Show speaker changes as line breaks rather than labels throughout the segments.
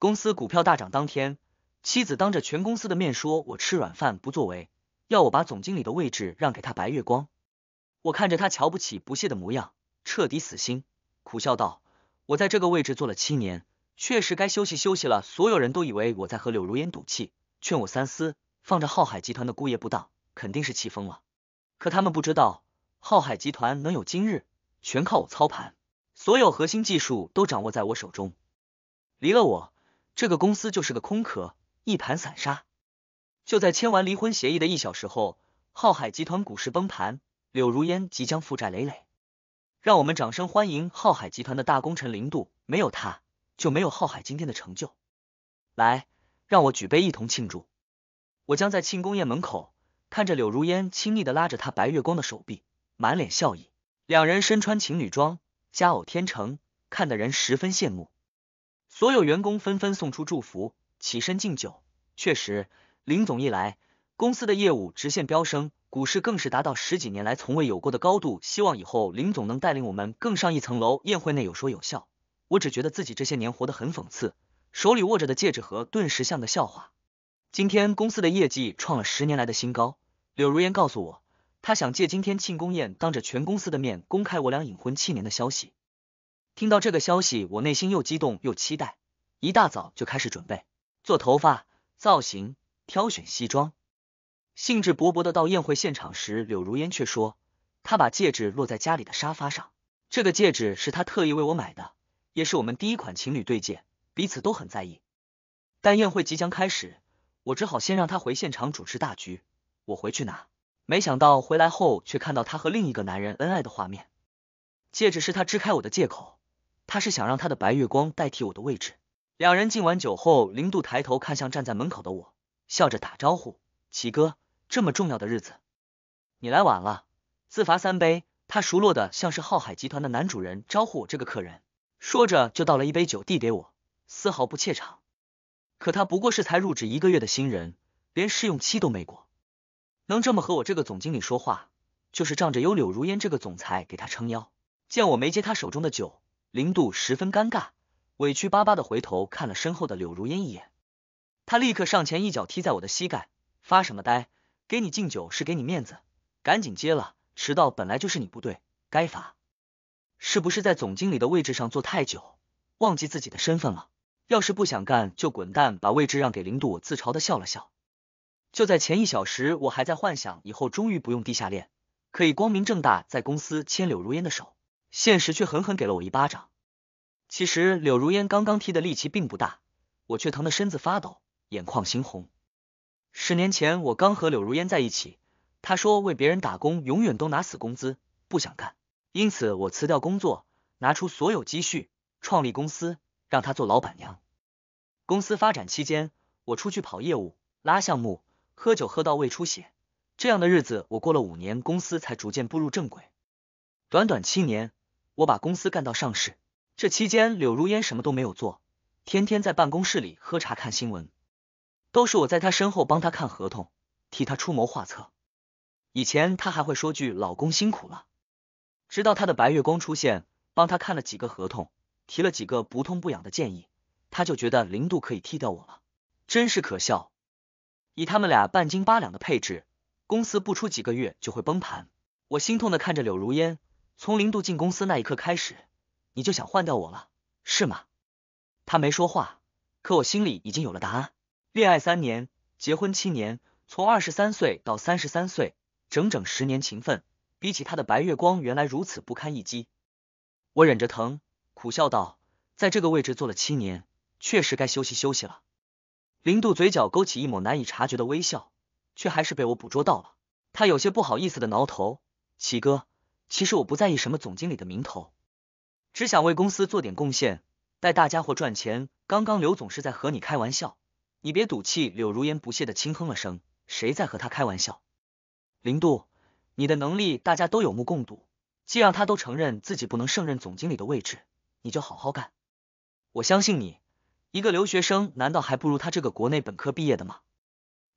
公司股票大涨当天，妻子当着全公司的面说：“我吃软饭不作为，要我把总经理的位置让给他白月光。”我看着他瞧不起、不屑的模样，彻底死心，苦笑道：“我在这个位置做了七年，确实该休息休息了。”所有人都以为我在和柳如烟赌气，劝我三思，放着浩海集团的姑爷不当，肯定是气疯了。可他们不知道，浩海集团能有今日，全靠我操盘，所有核心技术都掌握在我手中，离了我。这个公司就是个空壳，一盘散沙。就在签完离婚协议的一小时后，浩海集团股市崩盘，柳如烟即将负债累累。让我们掌声欢迎浩海集团的大功臣林度，没有他，就没有浩海今天的成就。来，让我举杯一同庆祝。我将在庆功宴门口看着柳如烟亲昵的拉着他白月光的手臂，满脸笑意。两人身穿情侣装，佳偶天成，看得人十分羡慕。所有员工纷纷送出祝福，起身敬酒。确实，林总一来，公司的业务直线飙升，股市更是达到十几年来从未有过的高度。希望以后林总能带领我们更上一层楼。宴会内有说有笑，我只觉得自己这些年活得很讽刺。手里握着的戒指盒顿时像个笑话。今天公司的业绩创了十年来的新高。柳如烟告诉我，她想借今天庆功宴，当着全公司的面公开我俩隐婚七年的消息。听到这个消息，我内心又激动又期待，一大早就开始准备做头发造型，挑选西装，兴致勃勃的到宴会现场时，柳如烟却说她把戒指落在家里的沙发上，这个戒指是她特意为我买的，也是我们第一款情侣对戒，彼此都很在意。但宴会即将开始，我只好先让她回现场主持大局，我回去拿，没想到回来后却看到她和另一个男人恩爱的画面，戒指是她支开我的借口。他是想让他的白月光代替我的位置。两人敬完酒后，零度抬头看向站在门口的我，笑着打招呼：“齐哥，这么重要的日子，你来晚了，自罚三杯。”他熟络的像是浩海集团的男主人招呼我这个客人，说着就倒了一杯酒递给我，丝毫不怯场。可他不过是才入职一个月的新人，连试用期都没过，能这么和我这个总经理说话，就是仗着有柳如烟这个总裁给他撑腰。见我没接他手中的酒。林度十分尴尬，委屈巴巴的回头看了身后的柳如烟一眼，他立刻上前一脚踢在我的膝盖，发什么呆？给你敬酒是给你面子，赶紧接了。迟到本来就是你不对，该罚。是不是在总经理的位置上坐太久，忘记自己的身份了？要是不想干就滚蛋，把位置让给林度。我自嘲的笑了笑。就在前一小时，我还在幻想以后终于不用地下恋，可以光明正大在公司牵柳如烟的手。现实却狠狠给了我一巴掌。其实柳如烟刚刚踢的力气并不大，我却疼得身子发抖，眼眶猩红。十年前，我刚和柳如烟在一起，她说为别人打工永远都拿死工资，不想干，因此我辞掉工作，拿出所有积蓄创立公司，让她做老板娘。公司发展期间，我出去跑业务、拉项目、喝酒喝到胃出血，这样的日子我过了五年，公司才逐渐步入正轨。短短七年。我把公司干到上市，这期间柳如烟什么都没有做，天天在办公室里喝茶看新闻，都是我在她身后帮她看合同，替她出谋划策。以前她还会说句老公辛苦了，直到她的白月光出现，帮她看了几个合同，提了几个不痛不痒的建议，她就觉得零度可以替掉我了，真是可笑。以他们俩半斤八两的配置，公司不出几个月就会崩盘。我心痛的看着柳如烟。从零度进公司那一刻开始，你就想换掉我了，是吗？他没说话，可我心里已经有了答案。恋爱三年，结婚七年，从二十三岁到三十三岁，整整十年情分，比起他的白月光，原来如此不堪一击。我忍着疼，苦笑道：“在这个位置坐了七年，确实该休息休息了。”零度嘴角勾起一抹难以察觉的微笑，却还是被我捕捉到了。他有些不好意思的挠头，齐哥。其实我不在意什么总经理的名头，只想为公司做点贡献，带大家伙赚钱。刚刚刘总是在和你开玩笑，你别赌气。柳如烟不屑的轻哼了声，谁在和他开玩笑？零度，你的能力大家都有目共睹，既让他都承认自己不能胜任总经理的位置，你就好好干，我相信你。一个留学生难道还不如他这个国内本科毕业的吗？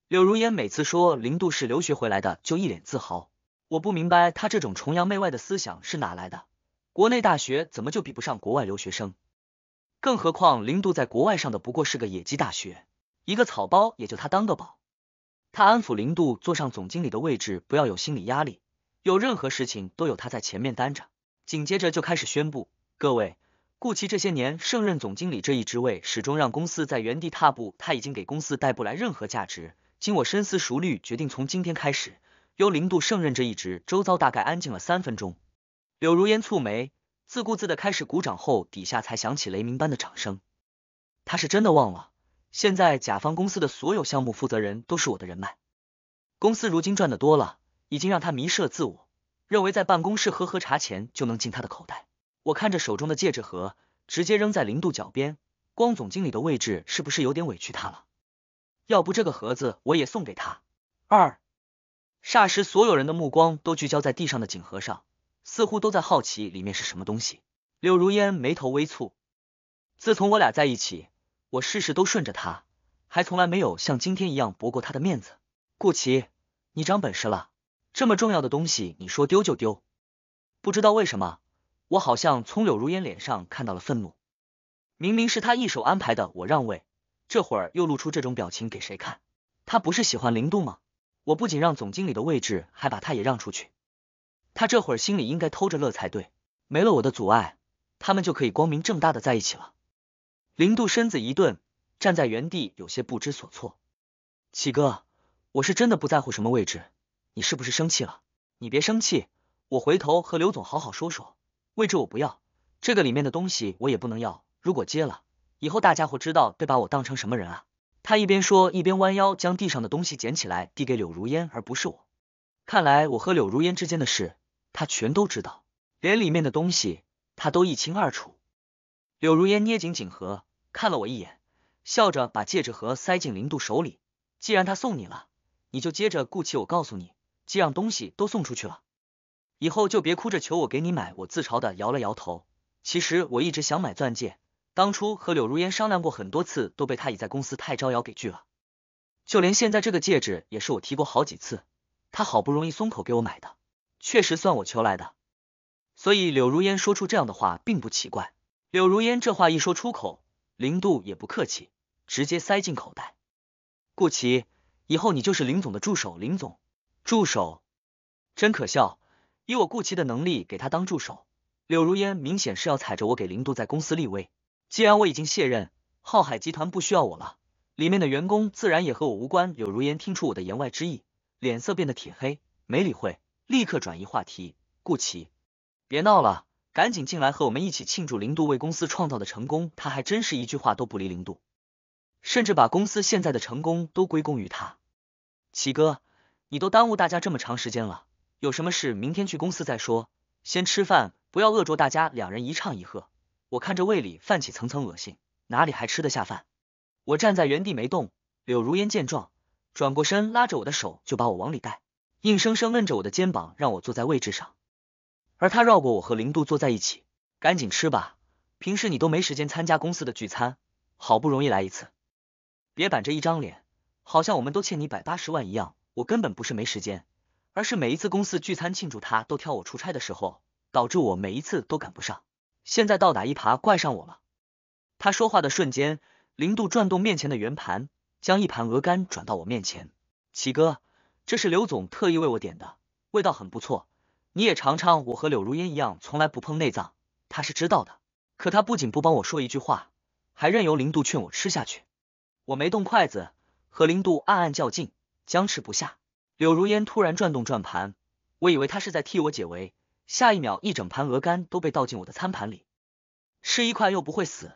柳如烟每次说零度是留学回来的，就一脸自豪。我不明白他这种崇洋媚外的思想是哪来的，国内大学怎么就比不上国外留学生？更何况零度在国外上的不过是个野鸡大学，一个草包也就他当个宝。他安抚零度坐上总经理的位置，不要有心理压力，有任何事情都有他在前面担着。紧接着就开始宣布，各位，顾奇这些年胜任总经理这一职位，始终让公司在原地踏步，他已经给公司带不来任何价值。经我深思熟虑，决定从今天开始。由零度胜任这一职，周遭大概安静了三分钟。柳如烟蹙眉，自顾自的开始鼓掌，后底下才响起雷鸣般的掌声。他是真的忘了，现在甲方公司的所有项目负责人都是我的人脉。公司如今赚的多了，已经让他迷失了自我，认为在办公室喝喝茶钱就能进他的口袋。我看着手中的戒指盒，直接扔在零度脚边。光总经理的位置是不是有点委屈他了？要不这个盒子我也送给他二。霎时，所有人的目光都聚焦在地上的锦盒上，似乎都在好奇里面是什么东西。柳如烟眉头微蹙。自从我俩在一起，我事事都顺着他，还从来没有像今天一样驳过他的面子。顾奇，你长本事了，这么重要的东西你说丢就丢？不知道为什么，我好像从柳如烟脸上看到了愤怒。明明是他一手安排的，我让位，这会儿又露出这种表情给谁看？他不是喜欢零度吗？我不仅让总经理的位置，还把他也让出去，他这会儿心里应该偷着乐才对。没了我的阻碍，他们就可以光明正大的在一起了。林渡身子一顿，站在原地，有些不知所措。七哥，我是真的不在乎什么位置，你是不是生气了？你别生气，我回头和刘总好好说说。位置我不要，这个里面的东西我也不能要。如果接了，以后大家伙知道得把我当成什么人啊？他一边说，一边弯腰将地上的东西捡起来，递给柳如烟，而不是我。看来我和柳如烟之间的事，他全都知道，连里面的东西他都一清二楚。柳如烟捏紧锦盒，看了我一眼，笑着把戒指盒塞进林度手里。既然他送你了，你就接着顾气。我告诉你，既然东西都送出去了，以后就别哭着求我给你买。我自嘲的摇了摇头。其实我一直想买钻戒。当初和柳如烟商量过很多次，都被他已在公司太招摇给拒了。就连现在这个戒指，也是我提过好几次，他好不容易松口给我买的，确实算我求来的。所以柳如烟说出这样的话，并不奇怪。柳如烟这话一说出口，林度也不客气，直接塞进口袋。顾奇，以后你就是林总的助手，林总助手。真可笑，以我顾奇的能力给他当助手，柳如烟明显是要踩着我给林度在公司立威。既然我已经卸任，浩海集团不需要我了，里面的员工自然也和我无关。柳如烟听出我的言外之意，脸色变得铁黑，没理会，立刻转移话题。顾奇，别闹了，赶紧进来和我们一起庆祝零度为公司创造的成功。他还真是一句话都不离零度，甚至把公司现在的成功都归功于他。齐哥，你都耽误大家这么长时间了，有什么事明天去公司再说，先吃饭，不要饿着大家。两人一唱一和。我看着胃里泛起层层恶心，哪里还吃得下饭？我站在原地没动。柳如烟见状，转过身拉着我的手就把我往里带，硬生生摁着我的肩膀让我坐在位置上。而他绕过我和林度坐在一起，赶紧吃吧。平时你都没时间参加公司的聚餐，好不容易来一次，别板着一张脸，好像我们都欠你百八十万一样。我根本不是没时间，而是每一次公司聚餐庆祝他都挑我出差的时候，导致我每一次都赶不上。现在倒打一耙怪上我了。他说话的瞬间，零度转动面前的圆盘，将一盘鹅肝转到我面前。齐哥，这是刘总特意为我点的，味道很不错，你也尝尝。我和柳如烟一样，从来不碰内脏，他是知道的。可他不仅不帮我说一句话，还任由零度劝我吃下去。我没动筷子，和零度暗暗较劲，僵持不下。柳如烟突然转动转盘，我以为他是在替我解围。下一秒，一整盘鹅肝都被倒进我的餐盘里，吃一块又不会死。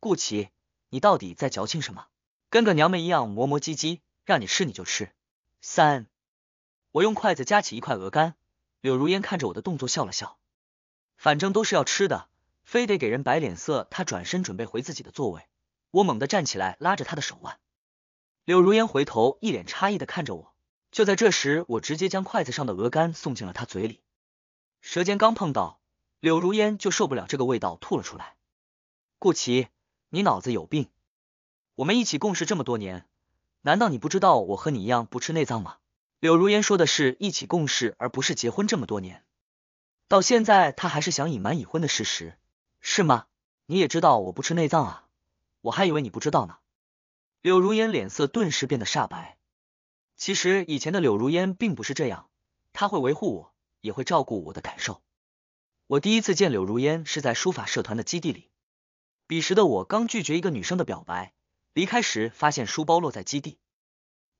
顾奇，你到底在矫情什么？跟个娘们一样磨磨唧唧，让你吃你就吃。三，我用筷子夹起一块鹅肝，柳如烟看着我的动作笑了笑，反正都是要吃的，非得给人摆脸色。他转身准备回自己的座位，我猛地站起来，拉着他的手腕。柳如烟回头，一脸诧异的看着我。就在这时，我直接将筷子上的鹅肝送进了他嘴里。舌尖刚碰到柳如烟，就受不了这个味道，吐了出来。顾奇，你脑子有病？我们一起共事这么多年，难道你不知道我和你一样不吃内脏吗？柳如烟说的是一起共事，而不是结婚这么多年。到现在，他还是想隐瞒已婚的事实，是吗？你也知道我不吃内脏啊，我还以为你不知道呢。柳如烟脸色顿时变得煞白。其实以前的柳如烟并不是这样，她会维护我。也会照顾我的感受。我第一次见柳如烟是在书法社团的基地里，彼时的我刚拒绝一个女生的表白，离开时发现书包落在基地，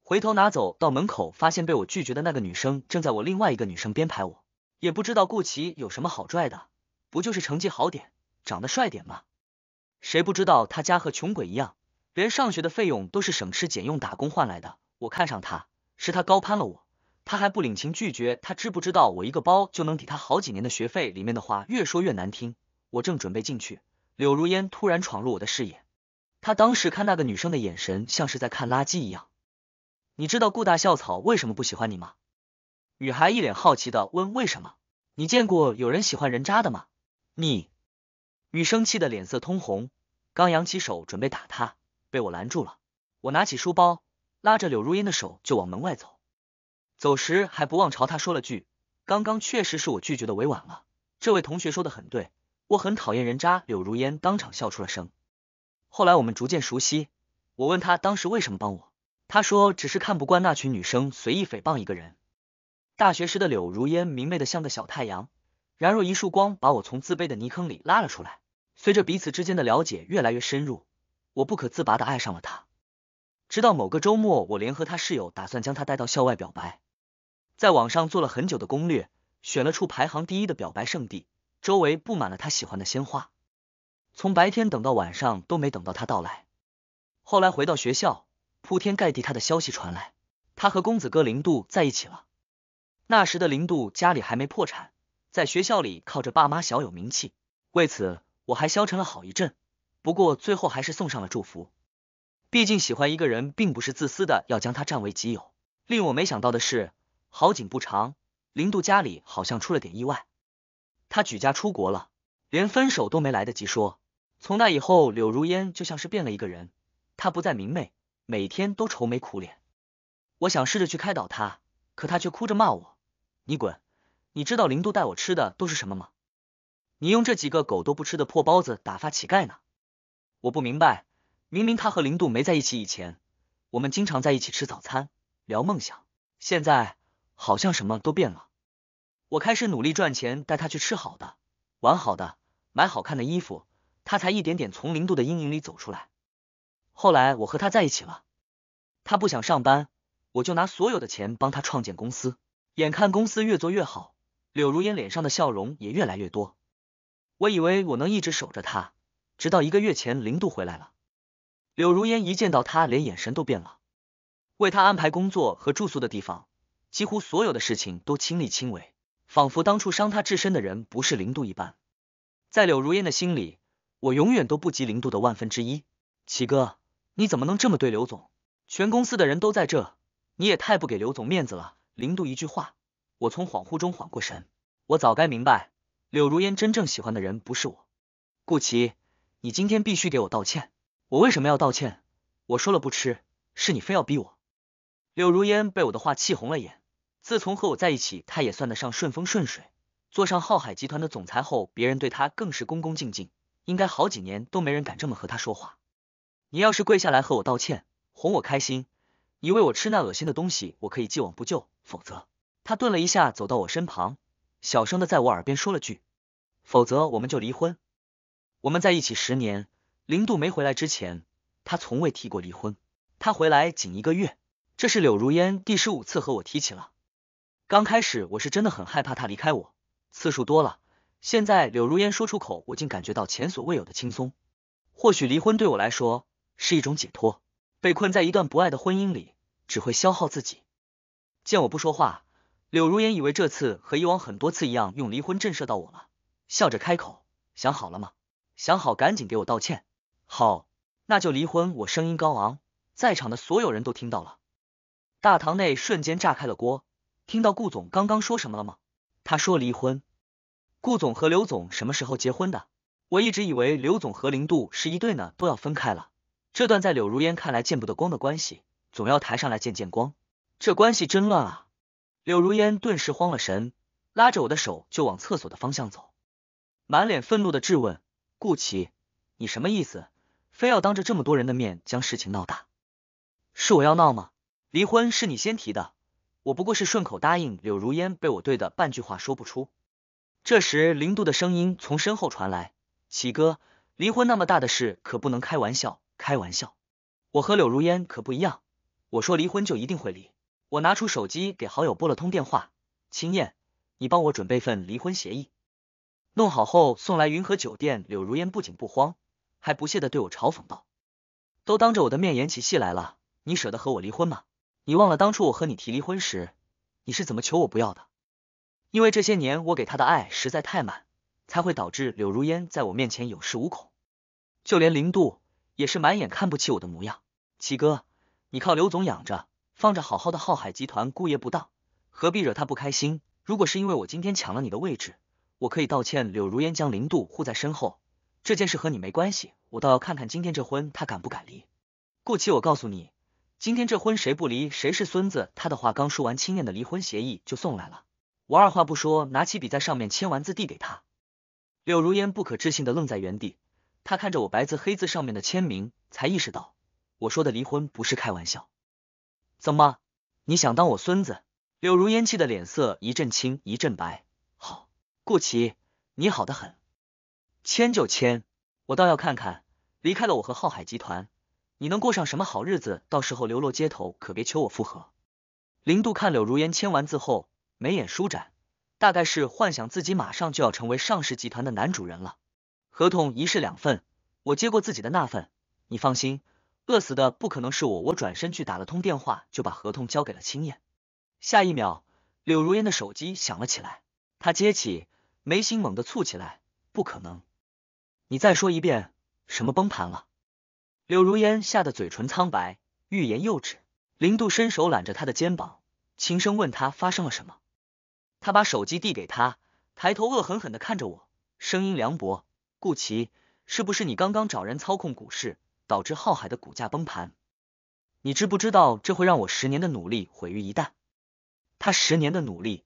回头拿走到门口，发现被我拒绝的那个女生正在我另外一个女生编排我。也不知道顾奇有什么好拽的，不就是成绩好点，长得帅点吗？谁不知道他家和穷鬼一样，连上学的费用都是省吃俭用打工换来的。我看上他，是他高攀了我。他还不领情，拒绝他知不知道我一个包就能抵他好几年的学费？里面的话越说越难听。我正准备进去，柳如烟突然闯入我的视野。他当时看那个女生的眼神，像是在看垃圾一样。你知道顾大校草为什么不喜欢你吗？女孩一脸好奇的问：“为什么？你见过有人喜欢人渣的吗？”你女生气得脸色通红，刚扬起手准备打他，被我拦住了。我拿起书包，拉着柳如烟的手就往门外走。走时还不忘朝他说了句：“刚刚确实是我拒绝的委婉了。”这位同学说的很对，我很讨厌人渣。柳如烟当场笑出了声。后来我们逐渐熟悉，我问他当时为什么帮我，他说只是看不惯那群女生随意诽谤一个人。大学时的柳如烟明媚的像个小太阳，然若一束光把我从自卑的泥坑里拉了出来。随着彼此之间的了解越来越深入，我不可自拔的爱上了他。直到某个周末，我联合他室友打算将他带到校外表白。在网上做了很久的攻略，选了处排行第一的表白圣地，周围布满了他喜欢的鲜花。从白天等到晚上都没等到他到来。后来回到学校，铺天盖地他的消息传来，他和公子哥零度在一起了。那时的零度家里还没破产，在学校里靠着爸妈小有名气。为此我还消沉了好一阵，不过最后还是送上了祝福。毕竟喜欢一个人，并不是自私的要将他占为己有。令我没想到的是。好景不长，林渡家里好像出了点意外，他举家出国了，连分手都没来得及说。从那以后，柳如烟就像是变了一个人，她不再明媚，每天都愁眉苦脸。我想试着去开导他，可他却哭着骂我：“你滚！你知道林渡带我吃的都是什么吗？你用这几个狗都不吃的破包子打发乞丐呢？”我不明白，明明他和林渡没在一起以前，我们经常在一起吃早餐、聊梦想，现在。好像什么都变了，我开始努力赚钱，带他去吃好的、玩好的、买好看的衣服，他才一点点从零度的阴影里走出来。后来我和他在一起了，他不想上班，我就拿所有的钱帮他创建公司。眼看公司越做越好，柳如烟脸上的笑容也越来越多。我以为我能一直守着他，直到一个月前零度回来了，柳如烟一见到他，连眼神都变了，为他安排工作和住宿的地方。几乎所有的事情都亲力亲为，仿佛当初伤他至深的人不是零度一般。在柳如烟的心里，我永远都不及零度的万分之一。齐哥，你怎么能这么对刘总？全公司的人都在这，你也太不给刘总面子了。零度一句话，我从恍惚中缓过神。我早该明白，柳如烟真正喜欢的人不是我。顾齐，你今天必须给我道歉。我为什么要道歉？我说了不吃，是你非要逼我。柳如烟被我的话气红了眼。自从和我在一起，他也算得上顺风顺水。坐上浩海集团的总裁后，别人对他更是恭恭敬敬，应该好几年都没人敢这么和他说话。你要是跪下来和我道歉，哄我开心，你喂我吃那恶心的东西，我可以既往不咎。否则，他顿了一下，走到我身旁，小声的在我耳边说了句：“否则我们就离婚。”我们在一起十年，零度没回来之前，他从未提过离婚。他回来仅一个月，这是柳如烟第十五次和我提起了。刚开始我是真的很害怕他离开我，次数多了，现在柳如烟说出口，我竟感觉到前所未有的轻松。或许离婚对我来说是一种解脱，被困在一段不爱的婚姻里只会消耗自己。见我不说话，柳如烟以为这次和以往很多次一样，用离婚震慑到我了，笑着开口：“想好了吗？想好赶紧给我道歉。”好，那就离婚。我声音高昂，在场的所有人都听到了，大堂内瞬间炸开了锅。听到顾总刚刚说什么了吗？他说离婚。顾总和刘总什么时候结婚的？我一直以为刘总和零度是一对呢，都要分开了。这段在柳如烟看来见不得光的关系，总要抬上来见见光。这关系真乱啊！柳如烟顿时慌了神，拉着我的手就往厕所的方向走，满脸愤怒的质问顾奇：“你什么意思？非要当着这么多人的面将事情闹大？是我要闹吗？离婚是你先提的。”我不过是顺口答应，柳如烟被我怼的半句话说不出。这时，零度的声音从身后传来：“齐哥，离婚那么大的事，可不能开玩笑，开玩笑。我和柳如烟可不一样，我说离婚就一定会离。”我拿出手机给好友拨了通电话：“青燕，你帮我准备份离婚协议，弄好后送来云和酒店。”柳如烟不仅不慌，还不屑的对我嘲讽道：“都当着我的面演起戏来了，你舍得和我离婚吗？”你忘了当初我和你提离婚时，你是怎么求我不要的？因为这些年我给他的爱实在太满，才会导致柳如烟在我面前有恃无恐，就连林渡也是满眼看不起我的模样。七哥，你靠刘总养着放着好好的浩海集团顾业不当，何必惹他不开心？如果是因为我今天抢了你的位置，我可以道歉。柳如烟将林渡护在身后，这件事和你没关系，我倒要看看今天这婚他敢不敢离。顾七，我告诉你。今天这婚谁不离谁是孙子？他的话刚说完，青燕的离婚协议就送来了。我二话不说，拿起笔在上面签完字，递给他。柳如烟不可置信的愣在原地，他看着我白字黑字上面的签名，才意识到我说的离婚不是开玩笑。怎么？你想当我孙子？柳如烟气的脸色一阵青一阵白。好，顾奇，你好的很，签就签，我倒要看看离开了我和浩海集团。你能过上什么好日子？到时候流落街头，可别求我复合。零度看柳如烟签完字后，眉眼舒展，大概是幻想自己马上就要成为上市集团的男主人了。合同一式两份，我接过自己的那份。你放心，饿死的不可能是我。我转身去打了通电话，就把合同交给了青燕。下一秒，柳如烟的手机响了起来，她接起，眉心猛地蹙起来。不可能，你再说一遍，什么崩盘了？柳如烟吓得嘴唇苍白，欲言又止。林度伸手揽着她的肩膀，轻声问她发生了什么。他把手机递给他，抬头恶狠狠的看着我，声音凉薄：“顾奇，是不是你刚刚找人操控股市，导致浩海的股价崩盘？你知不知道这会让我十年的努力毁于一旦？”他十年的努力，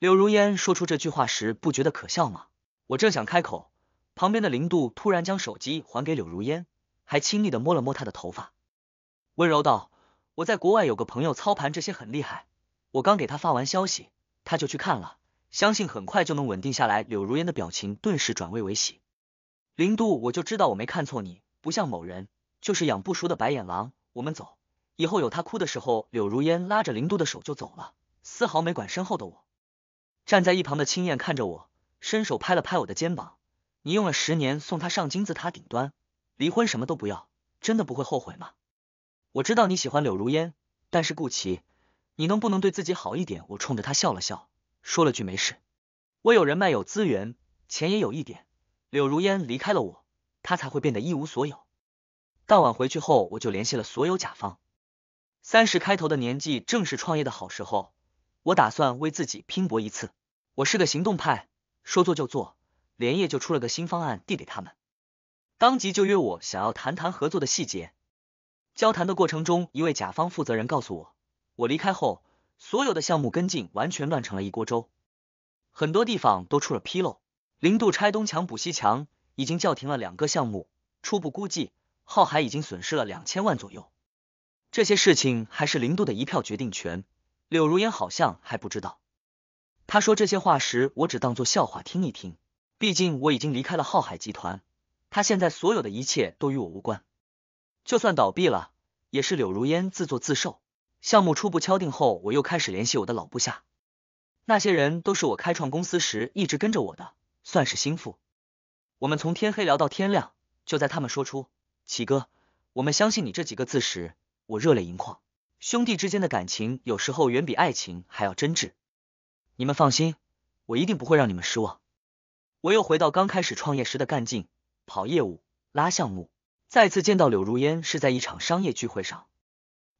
柳如烟说出这句话时，不觉得可笑吗？我正想开口，旁边的林度突然将手机还给柳如烟。还亲昵的摸了摸他的头发，温柔道：“我在国外有个朋友操盘这些很厉害，我刚给他发完消息，他就去看了，相信很快就能稳定下来。”柳如烟的表情顿时转危为喜。零度，我就知道我没看错你，不像某人，就是养不熟的白眼狼。我们走，以后有他哭的时候。柳如烟拉着零度的手就走了，丝毫没管身后的我。站在一旁的青燕看着我，伸手拍了拍我的肩膀：“你用了十年送他上金字塔顶端。”离婚什么都不要，真的不会后悔吗？我知道你喜欢柳如烟，但是顾奇，你能不能对自己好一点？我冲着他笑了笑，说了句没事。我有人脉，有资源，钱也有一点。柳如烟离开了我，她才会变得一无所有。当晚回去后，我就联系了所有甲方。三十开头的年纪，正是创业的好时候。我打算为自己拼搏一次。我是个行动派，说做就做，连夜就出了个新方案，递给他们。当即就约我，想要谈谈合作的细节。交谈的过程中，一位甲方负责人告诉我，我离开后，所有的项目跟进完全乱成了一锅粥，很多地方都出了纰漏。零度拆东墙补西墙，已经叫停了两个项目。初步估计，浩海已经损失了两千万左右。这些事情还是零度的一票决定权，柳如烟好像还不知道。他说这些话时，我只当做笑话听一听，毕竟我已经离开了浩海集团。他现在所有的一切都与我无关，就算倒闭了，也是柳如烟自作自受。项目初步敲定后，我又开始联系我的老部下，那些人都是我开创公司时一直跟着我的，算是心腹。我们从天黑聊到天亮，就在他们说出“齐哥，我们相信你”这几个字时，我热泪盈眶。兄弟之间的感情有时候远比爱情还要真挚。你们放心，我一定不会让你们失望。我又回到刚开始创业时的干劲。跑业务拉项目，再次见到柳如烟是在一场商业聚会上。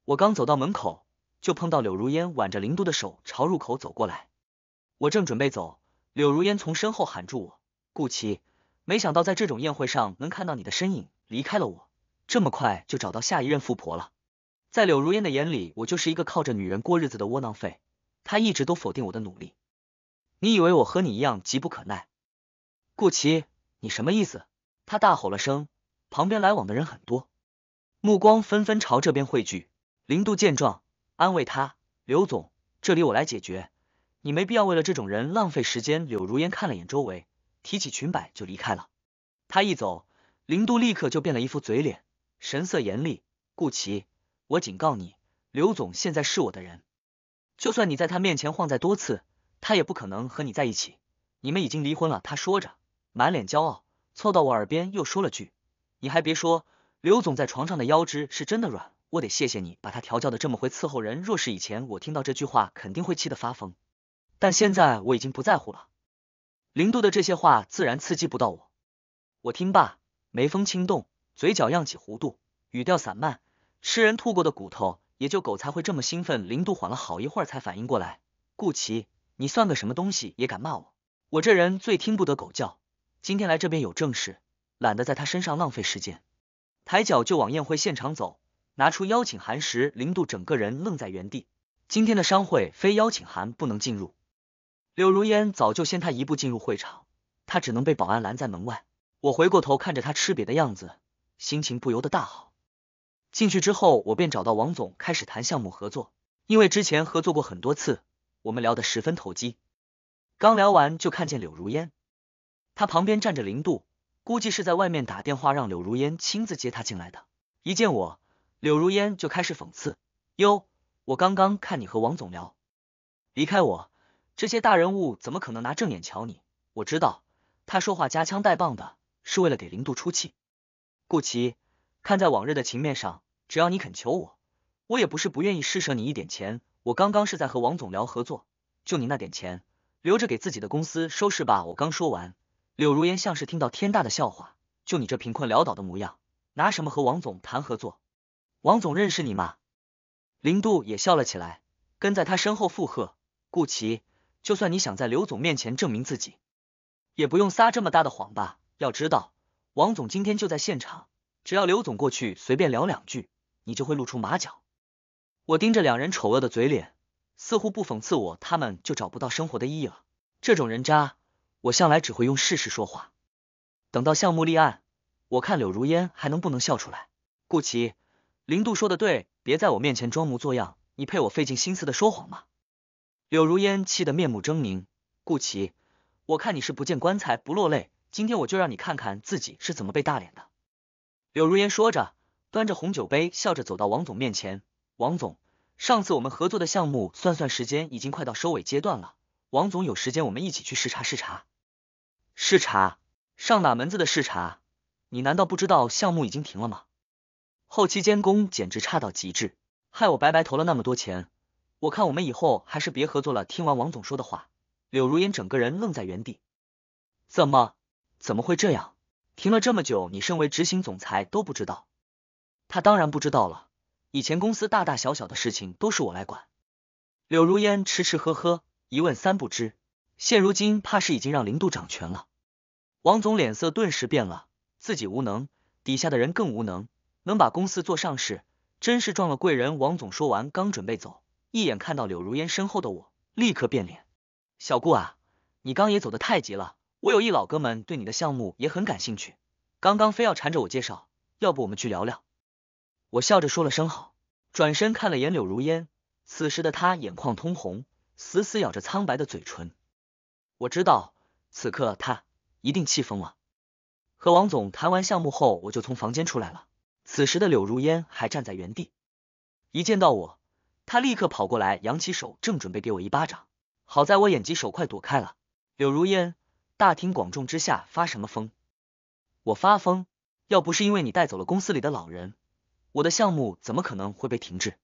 我刚走到门口，就碰到柳如烟挽着林都的手朝入口走过来。我正准备走，柳如烟从身后喊住我：“顾奇，没想到在这种宴会上能看到你的身影。离开了我，这么快就找到下一任富婆了。”在柳如烟的眼里，我就是一个靠着女人过日子的窝囊废。她一直都否定我的努力。你以为我和你一样急不可耐？顾奇，你什么意思？他大吼了声，旁边来往的人很多，目光纷纷朝这边汇聚。林渡见状，安慰他：“刘总，这里我来解决，你没必要为了这种人浪费时间。”柳如烟看了眼周围，提起裙摆就离开了。他一走，林渡立刻就变了一副嘴脸，神色严厉：“顾奇，我警告你，刘总现在是我的人，就算你在他面前晃再多次，他也不可能和你在一起。你们已经离婚了。”他说着，满脸骄傲。凑到我耳边又说了句：“你还别说，刘总在床上的腰肢是真的软，我得谢谢你把他调教的这么会伺候人。若是以前我听到这句话，肯定会气得发疯，但现在我已经不在乎了。”零度的这些话自然刺激不到我，我听罢眉峰轻动，嘴角漾起弧度，语调散漫。吃人吐过的骨头，也就狗才会这么兴奋。零度缓了好一会儿才反应过来：“顾奇，你算个什么东西，也敢骂我？我这人最听不得狗叫。”今天来这边有正事，懒得在他身上浪费时间，抬脚就往宴会现场走。拿出邀请函时，林度整个人愣在原地。今天的商会非邀请函不能进入。柳如烟早就先他一步进入会场，他只能被保安拦在门外。我回过头看着他吃瘪的样子，心情不由得大好。进去之后，我便找到王总开始谈项目合作，因为之前合作过很多次，我们聊得十分投机。刚聊完，就看见柳如烟。他旁边站着零度，估计是在外面打电话让柳如烟亲自接他进来的。一见我，柳如烟就开始讽刺：“哟，我刚刚看你和王总聊，离开我这些大人物怎么可能拿正眼瞧你？我知道他说话夹枪带棒的，是为了给零度出气。”顾奇，看在往日的情面上，只要你肯求我，我也不是不愿意施舍你一点钱。我刚刚是在和王总聊合作，就你那点钱，留着给自己的公司收拾吧。我刚说完。柳如烟像是听到天大的笑话，就你这贫困潦倒的模样，拿什么和王总谈合作？王总认识你吗？林度也笑了起来，跟在他身后附和。顾奇，就算你想在刘总面前证明自己，也不用撒这么大的谎吧？要知道，王总今天就在现场，只要刘总过去随便聊两句，你就会露出马脚。我盯着两人丑恶的嘴脸，似乎不讽刺我，他们就找不到生活的意义了。这种人渣。我向来只会用事实说话。等到项目立案，我看柳如烟还能不能笑出来。顾奇，林渡说的对，别在我面前装模作样，你配我费尽心思的说谎吗？柳如烟气得面目狰狞。顾奇，我看你是不见棺材不落泪。今天我就让你看看自己是怎么被打脸的。柳如烟说着，端着红酒杯笑着走到王总面前。王总，上次我们合作的项目，算算时间已经快到收尾阶段了。王总有时间，我们一起去视察视察视察，上哪门子的视察？你难道不知道项目已经停了吗？后期监工简直差到极致，害我白白投了那么多钱。我看我们以后还是别合作了。听完王总说的话，柳如烟整个人愣在原地。怎么怎么会这样？停了这么久，你身为执行总裁都不知道？他当然不知道了。以前公司大大小小的事情都是我来管。柳如烟吃吃喝喝。一问三不知，现如今怕是已经让零度掌权了。王总脸色顿时变了，自己无能，底下的人更无能，能把公司做上市，真是撞了贵人。王总说完，刚准备走，一眼看到柳如烟身后的我，立刻变脸。小顾啊，你刚也走得太急了，我有一老哥们对你的项目也很感兴趣，刚刚非要缠着我介绍，要不我们去聊聊？我笑着说了声好，转身看了眼柳如烟，此时的她眼眶通红。死死咬着苍白的嘴唇，我知道此刻他一定气疯了。和王总谈完项目后，我就从房间出来了。此时的柳如烟还站在原地，一见到我，他立刻跑过来，扬起手，正准备给我一巴掌。好在我眼疾手快，躲开了。柳如烟，大庭广众之下发什么疯？我发疯？要不是因为你带走了公司里的老人，我的项目怎么可能会被停滞？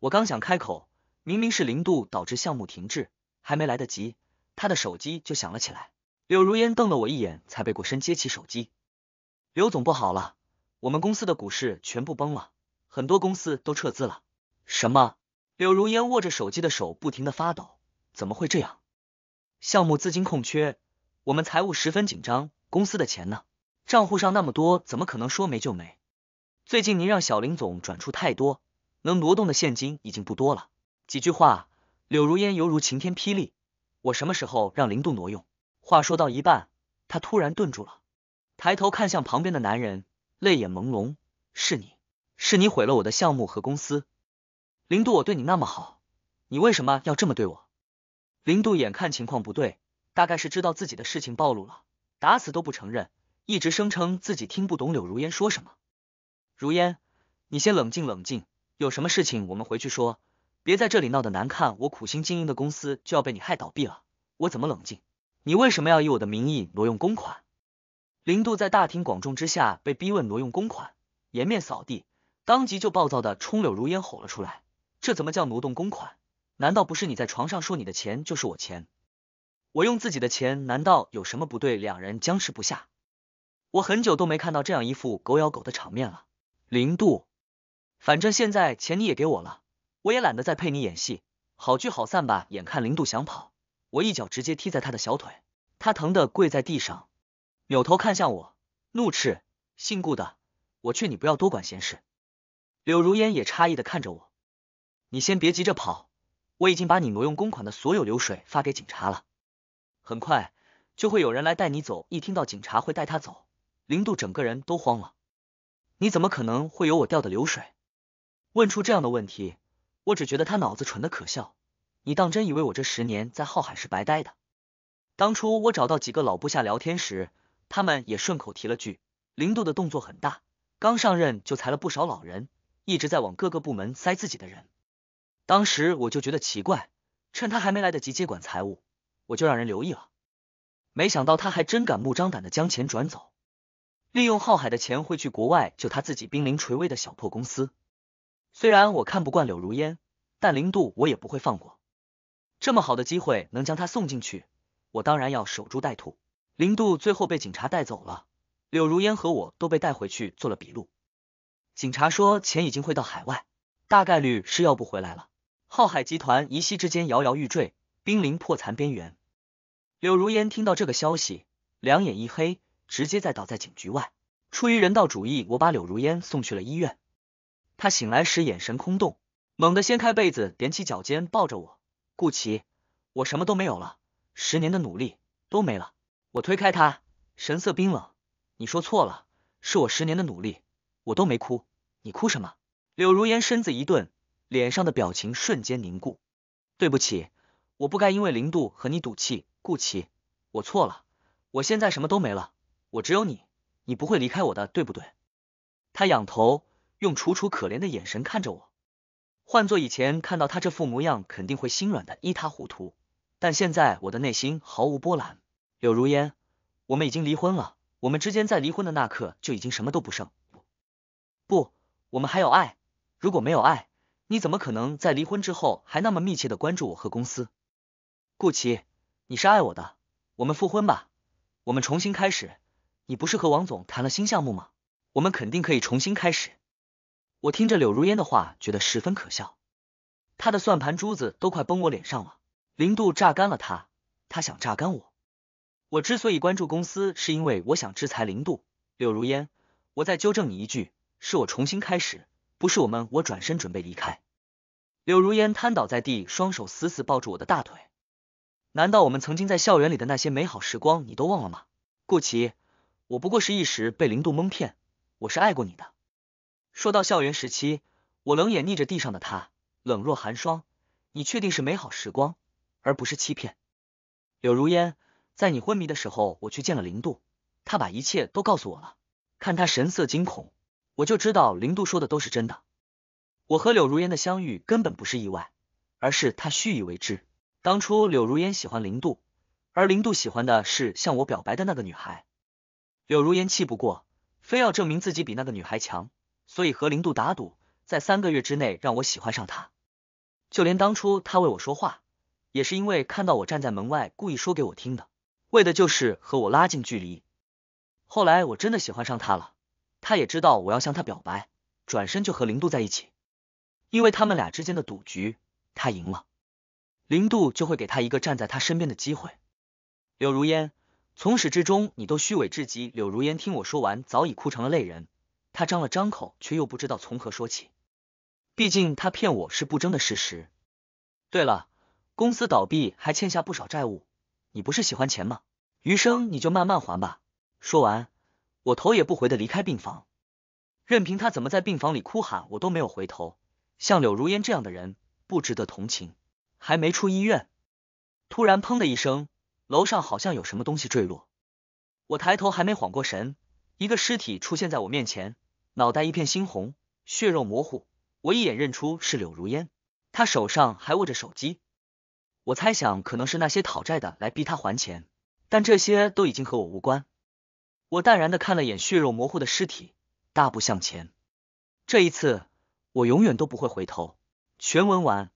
我刚想开口。明明是零度导致项目停滞，还没来得及，他的手机就响了起来。柳如烟瞪了我一眼，才背过身接起手机。刘总不好了，我们公司的股市全部崩了，很多公司都撤资了。什么？柳如烟握着手机的手不停的发抖，怎么会这样？项目资金空缺，我们财务十分紧张，公司的钱呢？账户上那么多，怎么可能说没就没？最近您让小林总转出太多，能挪动的现金已经不多了。几句话，柳如烟犹如晴天霹雳。我什么时候让林度挪用？话说到一半，他突然顿住了，抬头看向旁边的男人，泪眼朦胧。是你，是你毁了我的项目和公司。林度，我对你那么好，你为什么要这么对我？林度，眼看情况不对，大概是知道自己的事情暴露了，打死都不承认，一直声称自己听不懂柳如烟说什么。如烟，你先冷静冷静，有什么事情我们回去说。别在这里闹得难看，我苦心经营的公司就要被你害倒闭了，我怎么冷静？你为什么要以我的名义挪用公款？林度在大庭广众之下被逼问挪用公款，颜面扫地，当即就暴躁的冲柳如烟吼了出来。这怎么叫挪动公款？难道不是你在床上说你的钱就是我钱？我用自己的钱难道有什么不对？两人僵持不下，我很久都没看到这样一副狗咬狗的场面了。林度，反正现在钱你也给我了。我也懒得再陪你演戏，好聚好散吧。眼看林度想跑，我一脚直接踢在他的小腿，他疼得跪在地上，扭头看向我，怒斥：“姓顾的，我劝你不要多管闲事。”柳如烟也诧异的看着我：“你先别急着跑，我已经把你挪用公款的所有流水发给警察了，很快就会有人来带你走。”一听到警察会带他走，林度整个人都慌了：“你怎么可能会有我掉的流水？”问出这样的问题。我只觉得他脑子蠢的可笑，你当真以为我这十年在浩海是白待的？当初我找到几个老部下聊天时，他们也顺口提了句，零度的动作很大，刚上任就裁了不少老人，一直在往各个部门塞自己的人。当时我就觉得奇怪，趁他还没来得及接管财务，我就让人留意了，没想到他还真敢目张胆的将钱转走，利用浩海的钱汇去国外救他自己濒临垂危的小破公司。虽然我看不惯柳如烟，但零度我也不会放过。这么好的机会能将他送进去，我当然要守株待兔。零度最后被警察带走了，柳如烟和我都被带回去做了笔录。警察说钱已经汇到海外，大概率是要不回来了。浩海集团一夕之间摇摇欲坠，濒临破残边缘。柳如烟听到这个消息，两眼一黑，直接在倒在警局外。出于人道主义，我把柳如烟送去了医院。他醒来时眼神空洞，猛地掀开被子，踮起脚尖抱着我。顾奇，我什么都没有了，十年的努力都没了。我推开他，神色冰冷。你说错了，是我十年的努力，我都没哭，你哭什么？柳如烟身子一顿，脸上的表情瞬间凝固。对不起，我不该因为零度和你赌气，顾奇，我错了。我现在什么都没了，我只有你，你不会离开我的，对不对？他仰头。用楚楚可怜的眼神看着我，换做以前看到他这副模样，肯定会心软的一塌糊涂。但现在我的内心毫无波澜。柳如烟，我们已经离婚了，我们之间在离婚的那刻就已经什么都不剩。不，我们还有爱。如果没有爱，你怎么可能在离婚之后还那么密切的关注我和公司？顾奇，你是爱我的，我们复婚吧，我们重新开始。你不是和王总谈了新项目吗？我们肯定可以重新开始。我听着柳如烟的话，觉得十分可笑，他的算盘珠子都快崩我脸上了。零度榨干了他，他想榨干我。我之所以关注公司，是因为我想制裁零度。柳如烟，我再纠正你一句，是我重新开始，不是我们。我转身准备离开。柳如烟瘫倒在地，双手死死抱住我的大腿。难道我们曾经在校园里的那些美好时光你都忘了吗？顾奇，我不过是一时被零度蒙骗，我是爱过你的。说到校园时期，我冷眼睨着地上的他，冷若寒霜。你确定是美好时光，而不是欺骗？柳如烟，在你昏迷的时候，我去见了零度，他把一切都告诉我了。看他神色惊恐，我就知道零度说的都是真的。我和柳如烟的相遇根本不是意外，而是他蓄意为之。当初柳如烟喜欢零度，而零度喜欢的是向我表白的那个女孩。柳如烟气不过，非要证明自己比那个女孩强。所以和零度打赌，在三个月之内让我喜欢上他。就连当初他为我说话，也是因为看到我站在门外，故意说给我听的，为的就是和我拉近距离。后来我真的喜欢上他了，他也知道我要向他表白，转身就和零度在一起。因为他们俩之间的赌局，他赢了，零度就会给他一个站在他身边的机会。柳如烟，从始至终你都虚伪至极。柳如烟，听我说完，早已哭成了泪人。他张了张口，却又不知道从何说起。毕竟他骗我是不争的事实。对了，公司倒闭还欠下不少债务，你不是喜欢钱吗？余生你就慢慢还吧。说完，我头也不回的离开病房，任凭他怎么在病房里哭喊，我都没有回头。像柳如烟这样的人不值得同情。还没出医院，突然砰的一声，楼上好像有什么东西坠落。我抬头还没缓过神，一个尸体出现在我面前。脑袋一片猩红，血肉模糊，我一眼认出是柳如烟，她手上还握着手机，我猜想可能是那些讨债的来逼他还钱，但这些都已经和我无关，我淡然的看了眼血肉模糊的尸体，大步向前，这一次我永远都不会回头。全文完。